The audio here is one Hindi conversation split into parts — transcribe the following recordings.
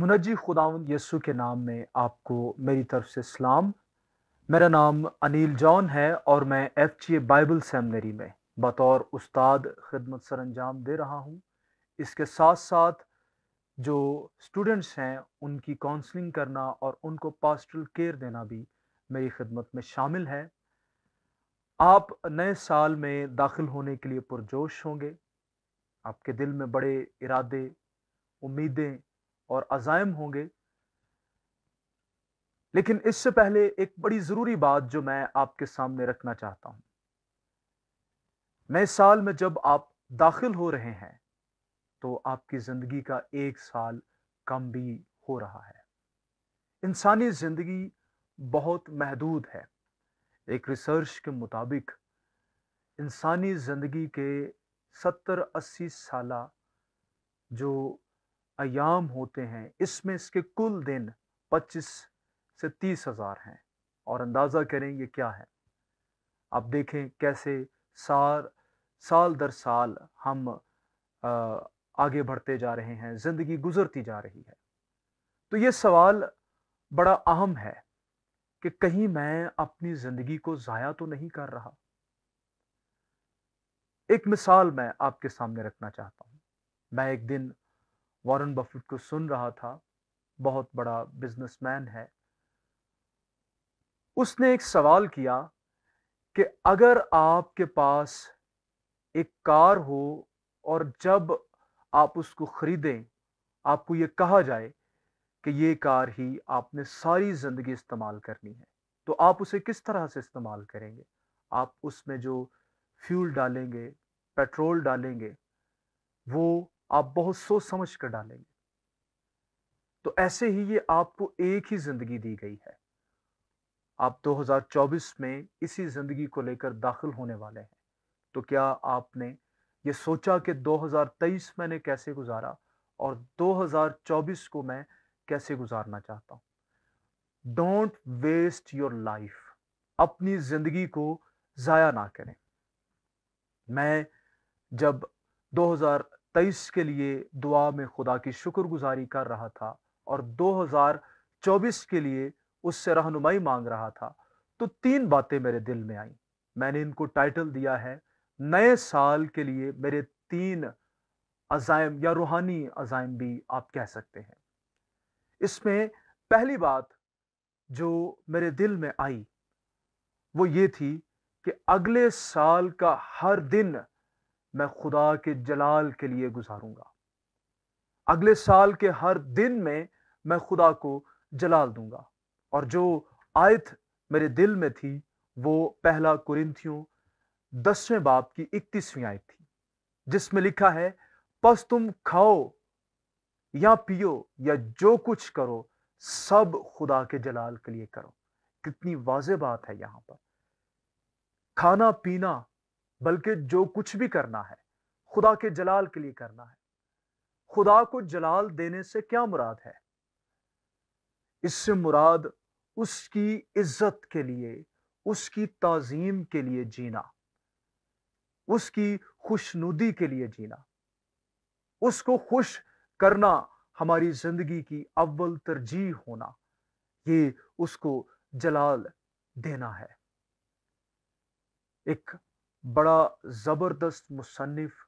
मुनजी खुदावन यसु के नाम में आपको मेरी तरफ से सलाम मेरा नाम अनिल जॉन है और मैं F G A Bible seminary में बतौर उस्ताद खिदमत सर अंजाम दे रहा हूँ इसके साथ साथ जो स्टूडेंट्स हैं उनकी काउंसलिंग करना और उनको पास्टल केयर देना भी मेरी खिदमत में शामिल है आप नए साल में दाखिल होने के लिए पुरजोश होंगे आपके दिल में बड़े इरादे उम्मीदें और अजायम होंगे लेकिन इससे पहले एक बड़ी ज़रूरी बात जो मैं आपके सामने रखना चाहता हूं नए साल में जब आप दाखिल हो रहे हैं तो आपकी ज़िंदगी का एक साल कम भी हो रहा है इंसानी ज़िंदगी बहुत महदूद है एक रिसर्च के मुताबिक इंसानी ज़िंदगी के सत्तर अस्सी साल जो अयाम होते हैं इसमें इसके कुल दिन पच्चीस से तीस हज़ार हैं और अंदाज़ा करें ये क्या है आप देखें कैसे सार साल दर साल हम आ, आगे बढ़ते जा रहे हैं ज़िंदगी गुजरती जा रही है तो ये सवाल बड़ा अहम है कि कहीं मैं अपनी ज़िंदगी को ज़ाया तो नहीं कर रहा एक मिसाल मैं आपके सामने रखना चाहता हूँ मैं एक दिन वॉरेन बफेट को सुन रहा था बहुत बड़ा बिजनेसमैन है उसने एक सवाल किया कि अगर आपके पास एक कार हो और जब आप उसको ख़रीदें आपको ये कहा जाए कि ये कार ही आपने सारी ज़िंदगी इस्तेमाल करनी है तो आप उसे किस तरह से इस्तेमाल करेंगे आप उसमें जो फ्यूल डालेंगे पेट्रोल डालेंगे वो आप बहुत सोच समझ कर डालेंगे तो ऐसे ही ये आपको एक ही जिंदगी दी गई है आप 2024 में इसी जिंदगी को लेकर दाखिल होने वाले हैं तो क्या आपने ये सोचा कि 2023 मैंने कैसे गुजारा और 2024 को मैं कैसे गुजारना चाहता हूं डोंट वेस्ट योर लाइफ अपनी जिंदगी को ज़ाया ना करें मैं जब तेईस के लिए दुआ में खुदा की शुक्रगुजारी कर रहा था और 2024 के लिए उससे रहनुमाई मांग रहा था तो तीन बातें मेरे दिल में आई मैंने इनको टाइटल दिया है नए साल के लिए मेरे तीन अजायम या रूहानी अजायम भी आप कह सकते हैं इसमें पहली बात जो मेरे दिल में आई वो ये थी कि अगले साल का हर दिन मैं खुदा के जलाल के लिए गुजारूंगा अगले साल के हर दिन में मैं खुदा को जलाल दूंगा और जो आयत मेरे दिल में थी वो पहला कुरिंथियों दसवें बाप की इकतीसवीं आयत थी जिसमें लिखा है बस तुम खाओ या पियो या जो कुछ करो सब खुदा के जलाल के लिए करो कितनी वाज बात है यहां पर खाना पीना बल्कि जो कुछ भी करना है खुदा के जलाल के लिए करना है खुदा को जलाल देने से क्या मुराद है इससे मुराद उसकी इज्जत के लिए उसकी ताजीम के लिए जीना उसकी खुशनुदी के लिए जीना उसको खुश करना हमारी जिंदगी की अव्वल तरजीह होना ये उसको जलाल देना है एक बड़ा ज़बरदस्त मुसनफ़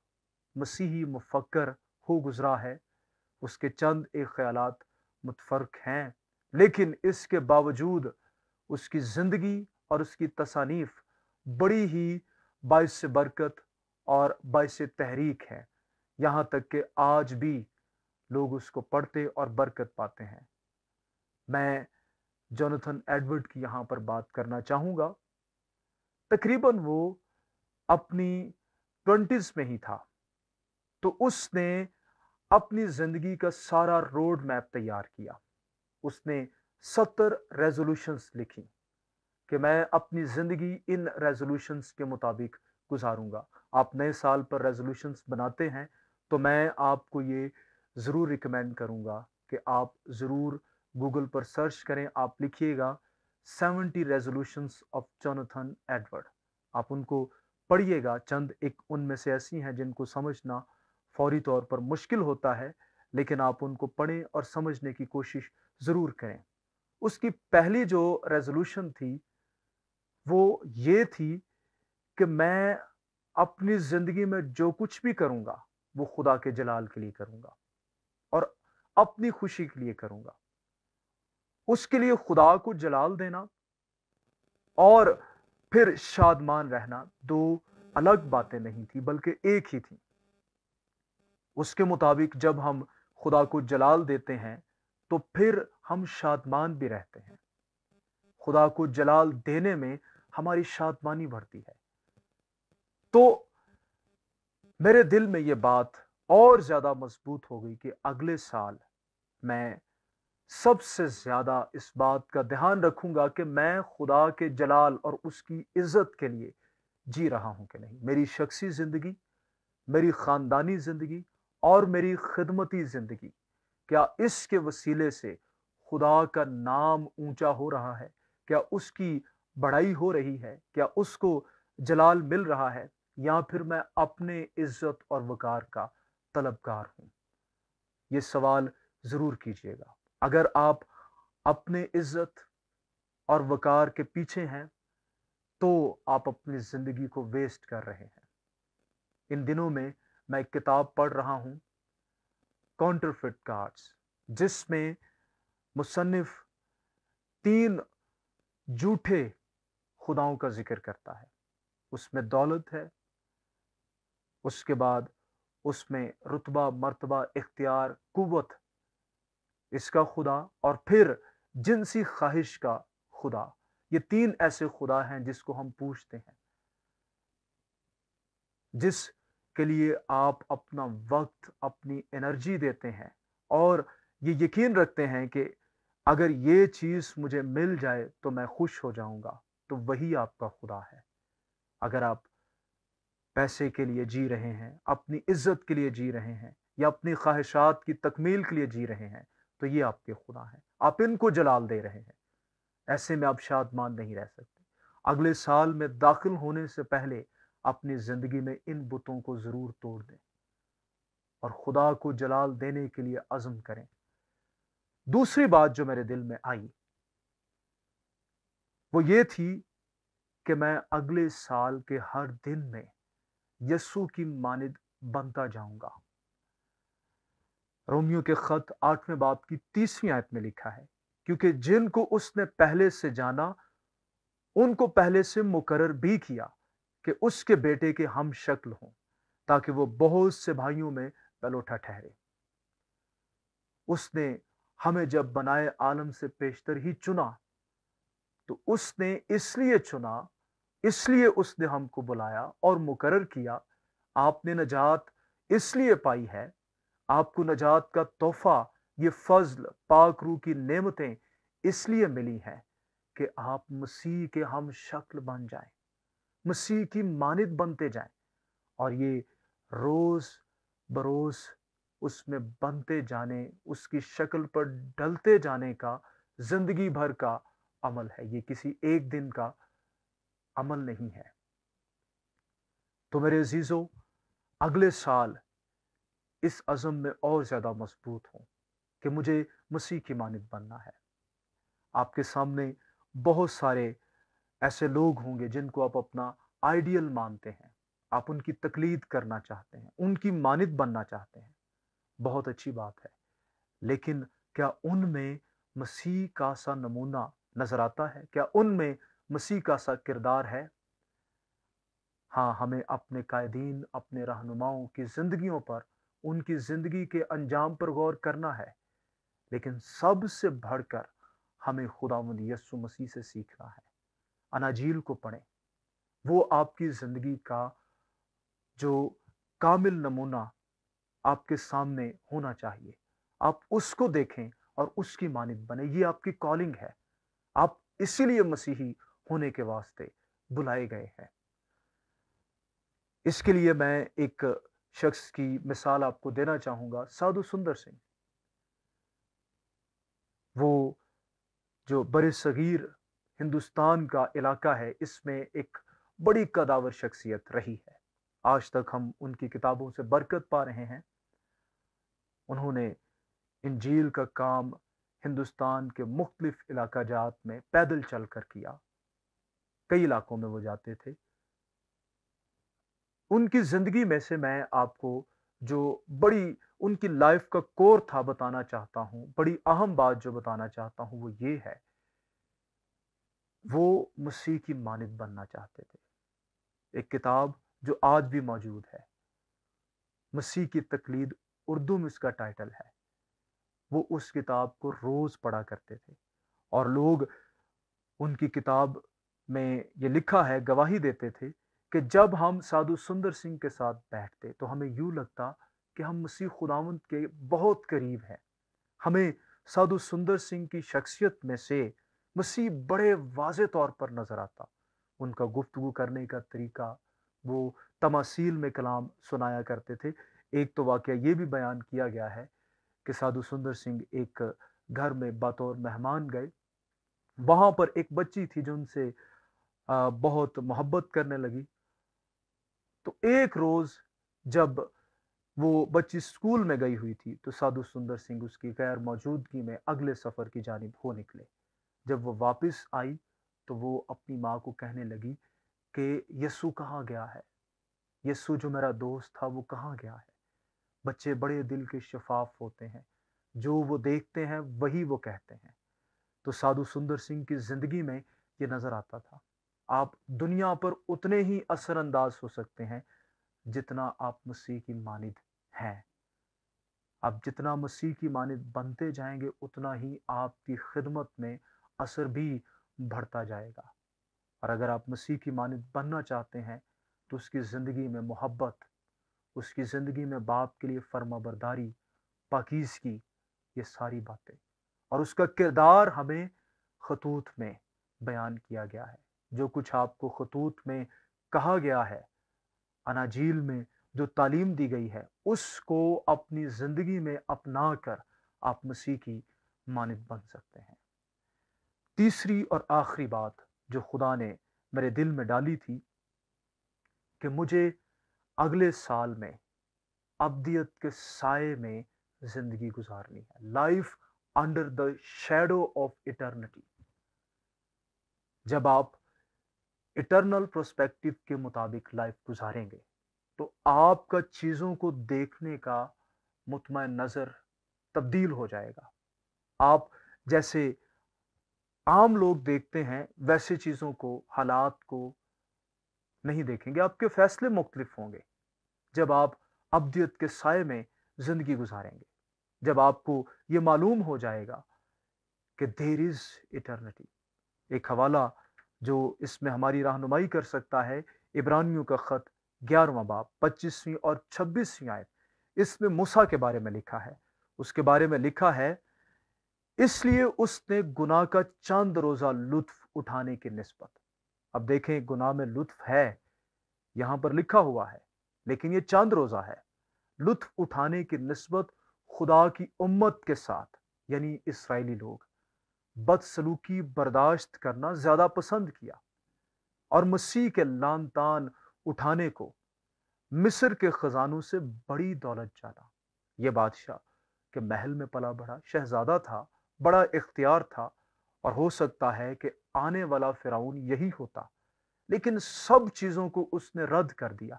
मसीही मुफक्र हो गुज़रा है उसके चंद एक ख्याल मुतफ़र्क हैं लेकिन इसके बावजूद उसकी ज़िंदगी और उसकी तसानीफ़ बड़ी ही बायस बरकत और बायस तहरीक है यहाँ तक कि आज भी लोग उसको पढ़ते और बरकत पाते हैं मैं जोनाथन एडवर्ड की यहाँ पर बात करना चाहूँगा तकरीबन वो अपनी ट्वेंटीज में ही था तो उसने अपनी जिंदगी का सारा रोड मैप तैयार किया उसने सत्तर रेजोल्यूशंस लिखी कि मैं अपनी ज़िंदगी इन रेजोल्यूशंस के मुताबिक गुजारूंगा आप नए साल पर रेजोल्यूशंस बनाते हैं तो मैं आपको ये ज़रूर रिकमेंड करूंगा कि आप ज़रूर गूगल पर सर्च करें आप लिखिएगा seventy resolutions of Jonathan Edward आप उनको पढ़िएगा चंद एक उनमें से ऐसी हैं जिनको समझना फौरी तौर पर मुश्किल होता है लेकिन आप उनको पढ़ें और समझने की कोशिश ज़रूर करें उसकी पहली जो रेजोल्यूशन थी वो ये थी कि मैं अपनी ज़िंदगी में जो कुछ भी करूंगा वो खुदा के जलाल के लिए करूंगा और अपनी खुशी के लिए करूंगा उसके लिए खुदा को जलाल देना और फिर शादमान रहना दो अलग बातें नहीं थी बल्कि एक ही थी उसके मुताबिक जब हम खुदा को जलाल देते हैं तो फिर हम शादमान भी रहते हैं खुदा को जलाल देने में हमारी शादमानी बढ़ती है तो मेरे दिल में यह बात और ज़्यादा मजबूत हो गई कि अगले साल मैं सबसे ज़्यादा इस बात का ध्यान रखूंगा कि मैं खुदा के जलाल और उसकी इज़्ज़त के लिए जी रहा हूँ कि नहीं मेरी शख्सी ज़िंदगी मेरी ख़ानदानी ज़िंदगी और मेरी खिदमती ज़िंदगी क्या इसके वसीले से खुदा का नाम ऊंचा हो रहा है क्या उसकी बड़ाई हो रही है क्या उसको जलाल मिल रहा है या फिर मैं अपने इज्जत और वकार का तलबगार हूँ ये सवाल ज़रूर कीजिएगा अगर आप अपने इज्जत और वकार के पीछे हैं तो आप अपनी ज़िंदगी को वेस्ट कर रहे हैं इन दिनों में मैं एक किताब पढ़ रहा हूँ काउंटरफिट कार्ड्स जिसमें मुसनफ़ तीन झूठे खुदाओं का जिक्र करता है उसमें दौलत है उसके बाद उसमें रुतबा मर्तबा इख्तियार कुवत इसका खुदा और फिर जिनसी ख्वाहिश का खुदा ये तीन ऐसे खुदा हैं जिसको हम पूछते हैं जिस के लिए आप अपना वक्त अपनी एनर्जी देते हैं और ये यकीन रखते हैं कि अगर ये चीज़ मुझे मिल जाए तो मैं खुश हो जाऊंगा तो वही आपका खुदा है अगर आप पैसे के लिए जी रहे हैं अपनी इज्जत के लिए जी रहे हैं या अपनी ख्वाहिशात की तकमील के लिए जी रहे हैं तो ये आपके खुदा हैं आप इनको जलाल दे रहे हैं ऐसे में आप शादमान नहीं रह सकते अगले साल में दाखिल होने से पहले अपनी ज़िंदगी में इन बुतों को ज़रूर तोड़ दें और खुदा को जलाल देने के लिए अज़म करें दूसरी बात जो मेरे दिल में आई वो ये थी कि मैं अगले साल के हर दिन में यस्सु की मानद बनता जाऊंगा रोमियो के खत आठवें बाप की तीसवीं आयत में लिखा है क्योंकि जिनको उसने पहले से जाना उनको पहले से मुकरर भी किया कि उसके बेटे के हम शक्ल हों ताकि वो बहुत से भाइयों में पलोठा ठहरे उसने हमें जब बनाए आलम से पेशतर ही चुना तो उसने इसलिए चुना इसलिए उसने हमको बुलाया और मुकरर किया आपने नजात इसलिए पाई है आपको नजात का तोहफा ये फजल पाक रू की नेमतें इसलिए मिली हैं कि आप मसीह के हम शक्ल बन जाएं मसीह की मानद बनते जाएं और ये रोज़ बरोज़ उसमें बनते जाने उसकी शक्ल पर डलते जाने का ज़िंदगी भर का अमल है ये किसी एक दिन का अमल नहीं है तो मेरे अजीज़ों अगले साल इस अज़म में और ज़्यादा मजबूत हों कि मुझे मसीह की मानद बनना है आपके सामने बहुत सारे ऐसे लोग होंगे जिनको आप अपना आइडियल मानते हैं आप उनकी तकलीद करना चाहते हैं उनकी मानद बनना चाहते हैं बहुत अच्छी बात है लेकिन क्या उनमें मसीह का सा नमूना नज़र आता है क्या उनमें मसीह का सा किरदार है हाँ हमें अपने कायदीन अपने रहनुमाओं की ज़िंदगियों पर उनकी ज़िंदगी के अंजाम पर गौर करना है लेकिन सबसे बढ़कर हमें खुदावंद यस्सु मसीह से सीखना है अनाजील को पढ़ें वो आपकी ज़िंदगी का जो कामिल नमूना आपके सामने होना चाहिए आप उसको देखें और उसकी मानित बने ये आपकी कॉलिंग है आप इसीलिए मसीही होने के वास्ते बुलाए गए हैं इसके लिए मैं एक शख्स की मिसाल आपको देना चाहूंगा साधु सुंदर सिंह वो जो बर सगीर हिंदुस्तान का इलाका है इसमें एक बड़ी कदावर शख्सियत रही है आज तक हम उनकी किताबों से बरकत पा रहे हैं उन्होंने इंजील का काम हिंदुस्तान के मुख्तलिफ इलाका जात में पैदल चल कर किया कई इलाकों में वो जाते थे उनकी ज़िंदगी में से मैं आपको जो बड़ी उनकी लाइफ का कोर था बताना चाहता हूँ बड़ी अहम बात जो बताना चाहता हूँ वो ये है वो मसीह की मानद बनना चाहते थे एक किताब जो आज भी मौजूद है मसीह की तकलीद उर्दू में इसका टाइटल है वो उस किताब को रोज़ पढ़ा करते थे और लोग उनकी किताब में ये लिखा है गवाही देते थे कि जब हम साधु सुंदर सिंह के साथ बैठते तो हमें यूँ लगता कि हम मसीह खुदावंत के बहुत करीब हैं हमें साधु सुंदर सिंह की शख्सियत में से मसीह बड़े वाज तौर पर नज़र आता उनका गुफ्तु करने का तरीका वो तमासील में कलाम सुनाया करते थे एक तो वाक़ ये भी बयान किया गया है कि साधु सुंदर सिंह एक घर में बतौर मेहमान गए वहाँ पर एक बच्ची थी जो उनसे बहुत मोहब्बत करने लगी एक रोज़ जब वो बच्ची स्कूल में गई हुई थी तो साधु सुंदर सिंह उसकी गैर मौजूदगी में अगले सफ़र की जानब हो निकले जब वो वापस आई तो वो अपनी माँ को कहने लगी कि यस्सु कहाँ गया है यस्सु जो मेरा दोस्त था वो कहाँ गया है बच्चे बड़े दिल के शफाफ होते हैं जो वो देखते हैं वही वो कहते हैं तो साधु सुंदर सिंह की ज़िंदगी में ये नज़र आता था आप दुनिया पर उतने ही असरअंदाज हो सकते हैं जितना आप मसीह की मानद हैं आप जितना मसीह की मानद बनते जाएंगे उतना ही आपकी खिदमत में असर भी बढ़ता जाएगा और अगर आप मसीह की मानद बनना चाहते हैं तो उसकी ज़िंदगी में मोहब्बत उसकी ज़िंदगी में बाप के लिए फर्माबरदारी पाकिज की ये सारी बातें और उसका किरदार हमें खतूत में बयान किया गया है जो कुछ आपको खतूत में कहा गया है अनाजील में जो तालीम दी गई है उसको अपनी ज़िंदगी में अपना कर आप मसीह की मानद बन सकते हैं तीसरी और आखिरी बात जो खुदा ने मेरे दिल में डाली थी कि मुझे अगले साल में अबियत के साय में ज़िंदगी गुजारनी है life under the shadow of eternity जब आप इटरनल प्रोस्पेक्टिव के मुताबिक लाइफ गुजारेंगे तो आपका चीज़ों को देखने का मुतमैन नज़र तब्दील हो जाएगा आप जैसे आम लोग देखते हैं वैसे चीज़ों को हालात को नहीं देखेंगे आपके फैसले मुख्तलिफ होंगे जब आप अब्दियत के साय में ज़िंदगी गुजारेंगे जब आपको ये मालूम हो जाएगा कि देर इज़ इटर्निटी एक हवाला जो इसमें हमारी रहनुमाई कर सकता है इब्रानियों का ख़त ग्यारहवा बाप पच्चीसवीं और छब्बीसवीं आयत इसमें मूसा के बारे में लिखा है उसके बारे में लिखा है इसलिए उसने गुनाह का चांद रोज़ा लुत्फ उठाने की नस्बत अब देखें गुनाह में लुत्फ है यहाँ पर लिखा हुआ है लेकिन ये चांद रोज़ा है लुत्फ उठाने की नस्बत खुदा की उम्मत के साथ यानी इसराइली लोग बदसलूकी बर्दाश्त करना ज़्यादा पसंद किया और मसीह के लान तान उठाने को मिस्र के ख़जानों से बड़ी दौलत जाना ये बादशाह के महल में पला बढ़ा शहजादा था बड़ा इख्तियार था और हो सकता है कि आने वाला फिराउन यही होता लेकिन सब चीज़ों को उसने रद्द कर दिया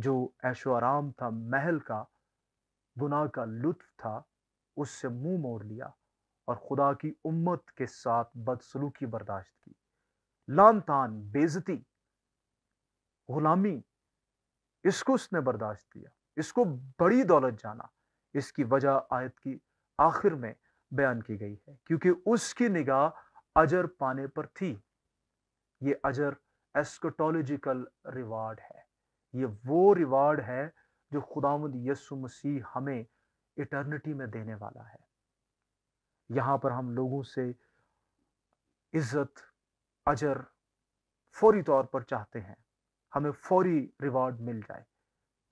जो ऐशो आराम था महल का गुनाह का लुत्फ था उससे मुंह मोड़ लिया और खुदा की उम्मत के साथ बदसलूकी बर्दाश्त की लान तान बेजती गुलामी इसको उसने बर्दाश्त किया इसको बड़ी दौलत जाना इसकी वजह आयत की आखिर में बयान की गई है क्योंकि उसकी निगाह अजर पाने पर थी ये अजर एस्कोटोलॉजिकल रिवार्ड है ये वो रिवार्ड है जो खुदामद यसु मसीह हमें इटर्निटी में देने वाला है यहाँ पर हम लोगों से इज़्ज़त अजर फौरी तौर पर चाहते हैं हमें फौरी रिवार्ड मिल जाए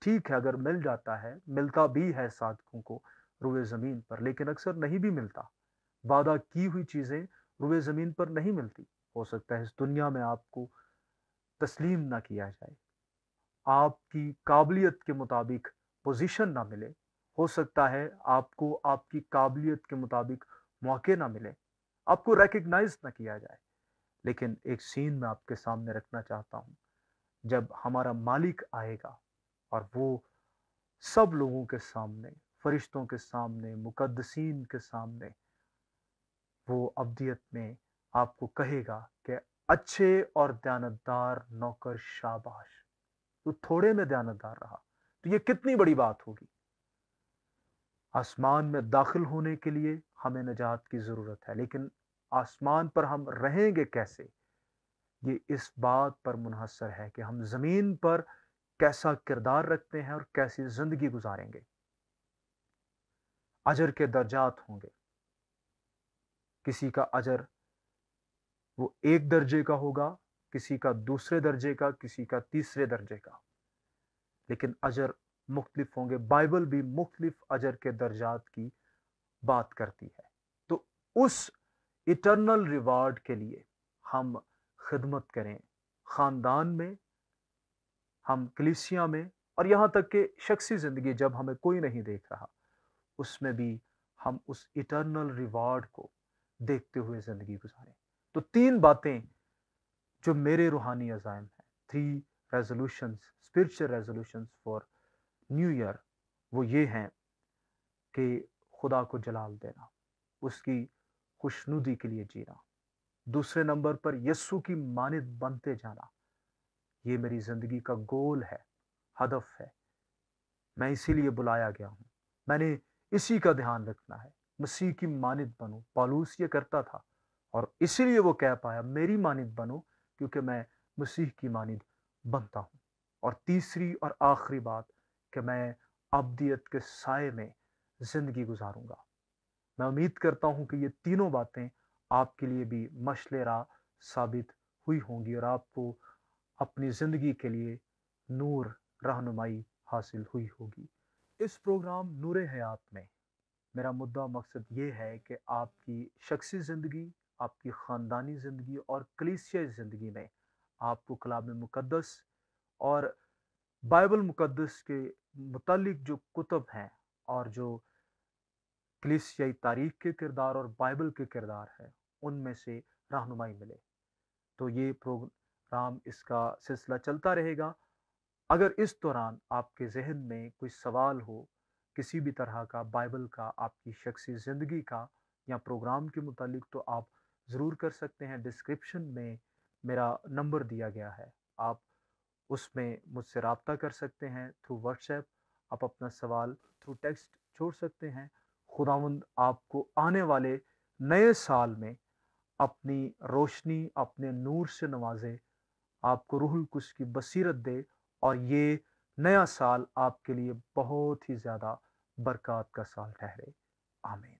ठीक है अगर मिल जाता है मिलता भी है साधकों को रुए ज़मीन पर लेकिन अक्सर नहीं भी मिलता वादा की हुई चीज़ें रुए ज़मीन पर नहीं मिलती हो सकता है इस दुनिया में आपको तस्लीम ना किया जाए आपकी काबिलियत के मुताबिक पोजीशन ना मिले हो सकता है आपको आपकी काबिलियत के मुताबिक मौके ना मिले आपको रिकग्नाइज ना किया जाए लेकिन एक सीन मैं आपके सामने रखना चाहता हूँ जब हमारा मालिक आएगा और वो सब लोगों के सामने फरिश्तों के सामने मुकदसिन के सामने वो अवदियत में आपको कहेगा कि अच्छे और दयानतदार नौकर शाबाश तो थोड़े में दयानतदार रहा तो ये कितनी बड़ी बात होगी आसमान में दाखिल होने के लिए हमें नजात की ज़रूरत है लेकिन आसमान पर हम रहेंगे कैसे ये इस बात पर मुनहसर है कि हम ज़मीन पर कैसा किरदार रखते हैं और कैसी ज़िंदगी गुजारेंगे अजर के दर्जात होंगे किसी का अजर वो एक दर्जे का होगा किसी का दूसरे दर्जे का किसी का तीसरे दर्जे का लेकिन अजर मुख्तलिफ होंगे बाइबल भी मुख्तलिफ अजर के दर्जात की बात करती है तो उस इटरनल रिवार्ड के लिए हम खिदमत करें ख़ानदान में हम कलिसिया में और यहाँ तक कि शख्सी ज़िंदगी जब हमें कोई नहीं देख रहा उसमें भी हम उस इटरनल रिवार्ड को देखते हुए ज़िंदगी गुजारें तो तीन बातें जो मेरे रूहानी अजायम हैं three resolutions spiritual resolutions for new year वो ये हैं कि खुदा को जलाल देना उसकी खुशनुदी के लिए जीना दूसरे नंबर पर यस्सु की मानद बनते जाना ये मेरी ज़िंदगी का गोल है हदफ है मैं इसीलिए बुलाया गया हूँ मैंने इसी का ध्यान रखना है मसीह की मानद बनो पालूस ये करता था और इसीलिए वो कह पाया मेरी मानद बनो क्योंकि मैं मसीह की मानद बनता हूँ और तीसरी और आखिरी बात कि मैं अबदियत के साय में ज़िंदगी गुजारूंगा मैं उम्मीद करता हूं कि ये तीनों बातें आपके लिए भी मशलेरा साबित हुई होंगी और आपको अपनी ज़िंदगी के लिए नूर रहनुमाई हासिल हुई होगी इस प्रोग्राम नूर हयात में मेरा मुद्दा मकसद ये है कि आपकी शख्सी ज़िंदगी आपकी ख़ानदानी ज़िंदगी और कलीसियाई ज़िंदगी में आपको कलाम मुकदस और बाइबल मुकदस के मुतलिक जो कुतब हैं और जो कलिसियाई तारीख के किरदार और बाइबल के किरदार हैं उनमें से रहनुमाई मिले तो ये प्रोग्राम इसका सिलसिला चलता रहेगा अगर इस दौरान आपके जहन में कोई सवाल हो किसी भी तरह का बाइबल का आपकी शख्सी ज़िंदगी का या प्रोग्राम के मुतालिक तो आप ज़रूर कर सकते हैं डिस्क्रिप्शन में मेरा नंबर दिया गया है आप उसमें मुझसे रबता कर सकते हैं थ्रू व्हाट्सएप आप अपना सवाल थ्रू टेक्स्ट छोड़ सकते हैं खुदावंद आपको आने वाले नए साल में अपनी रोशनी अपने नूर से नवाजे आपको रूहुल कुश की बसीरत दे और ये नया साल आपके लिए बहुत ही ज़्यादा बरकत का साल ठहरे आमीन